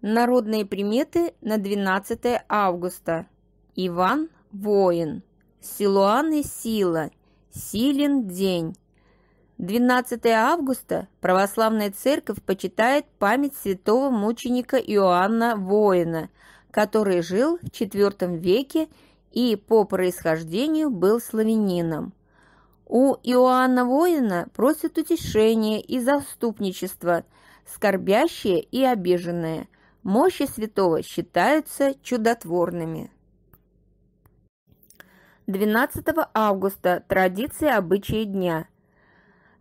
Народные приметы на 12 августа. Иван – воин. Силуан и сила. Силен день. 12 августа православная церковь почитает память святого мученика Иоанна Воина, который жил в IV веке и по происхождению был славянином. У Иоанна Воина просят утешения и заступничества, скорбящие и обиженные – мощи святого считаются чудотворными. 12 августа – традиция обычаи дня.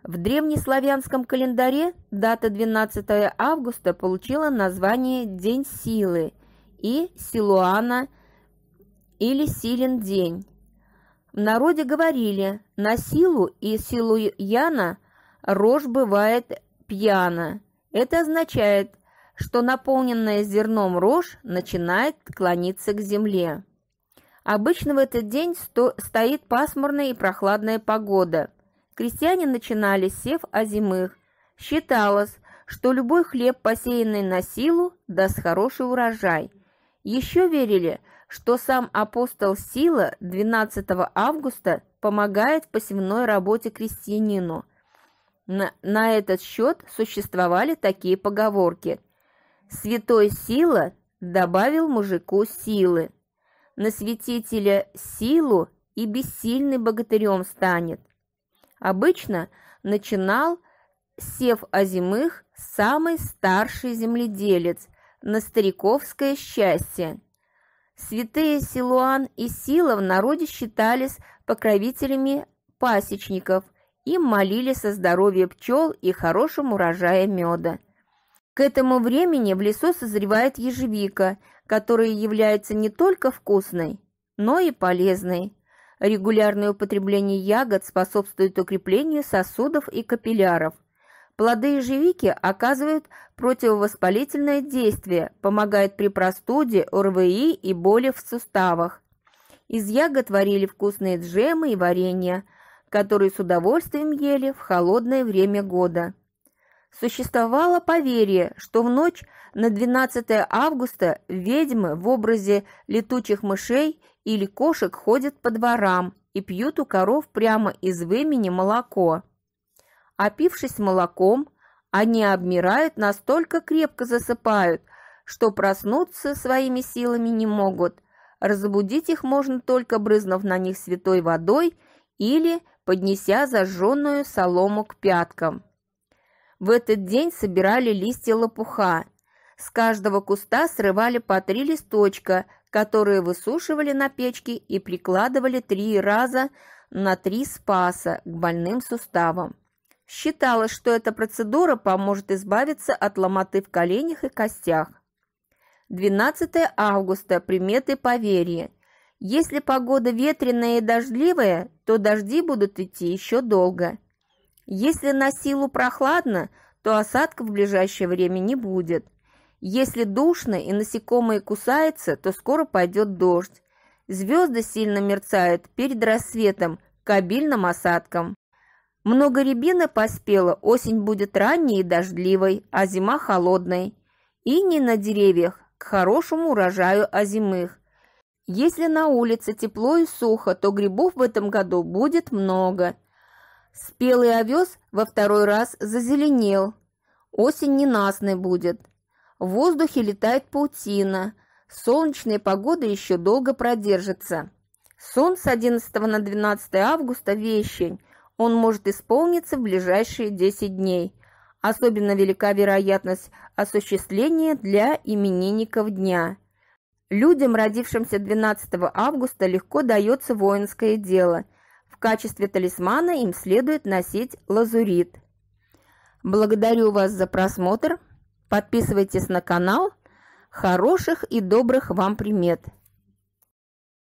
В древнеславянском календаре дата 12 августа получила название День Силы и Силуана или Силен День. В народе говорили «на силу и силу Яна рожь бывает пьяна». Это означает что наполненная зерном рожь начинает клониться к земле. Обычно в этот день сто... стоит пасмурная и прохладная погода. Крестьяне начинали сев озимых. Считалось, что любой хлеб, посеянный на силу, даст хороший урожай. Еще верили, что сам апостол Сила 12 августа помогает в посевной работе крестьянину. На, на этот счет существовали такие поговорки – Святой Сила добавил мужику силы. На святителя силу и бессильный богатырем станет. Обычно начинал сев озимых самый старший земледелец на стариковское счастье. Святые Силуан и Сила в народе считались покровителями пасечников – им молили со здоровья пчел и хорошим урожаем меда. К этому времени в лесу созревает ежевика, которая является не только вкусной, но и полезной. Регулярное употребление ягод способствует укреплению сосудов и капилляров. Плоды ежевики оказывают противовоспалительное действие, помогают при простуде, ОРВИ и боли в суставах. Из ягод варили вкусные джемы и варенья, которые с удовольствием ели в холодное время года существовало поверье, что в ночь на 12 августа ведьмы в образе летучих мышей или кошек ходят по дворам и пьют у коров прямо из вымени молоко. Опившись молоком, они обмирают, настолько крепко засыпают, что проснуться своими силами не могут. Разбудить их можно только брызнув на них святой водой или поднеся зажженную солому к пяткам. В этот день собирали листья лопуха. С каждого куста срывали по три листочка, которые высушивали на печке и прикладывали три раза на три спаса к больным суставам. Считалось, что эта процедура поможет избавиться от ломоты в коленях и костях. 12 августа. Приметы поверья. Если погода ветреная и дождливая, то дожди будут идти еще долго – если на силу прохладно, то осадка в ближайшее время не будет. Если душно и насекомые кусаются, то скоро пойдет дождь. Звезды сильно мерцают перед рассветом к обильным осадкам. Много рябины поспело, осень будет ранней и дождливой, а зима холодной. И не на деревьях, к хорошему урожаю озимых. Если на улице тепло и сухо, то грибов в этом году будет много – Спелый овес во второй раз зазеленел. Осень ненастной будет. В воздухе летает паутина. Солнечная погода еще долго продержится. Сон с 11 на 12 августа – вещень. Он может исполниться в ближайшие 10 дней. Особенно велика вероятность осуществления для именинников дня. Людям, родившимся 12 августа, легко дается воинское дело – в качестве талисмана им следует носить лазурит. Благодарю вас за просмотр. Подписывайтесь на канал. Хороших и добрых вам примет!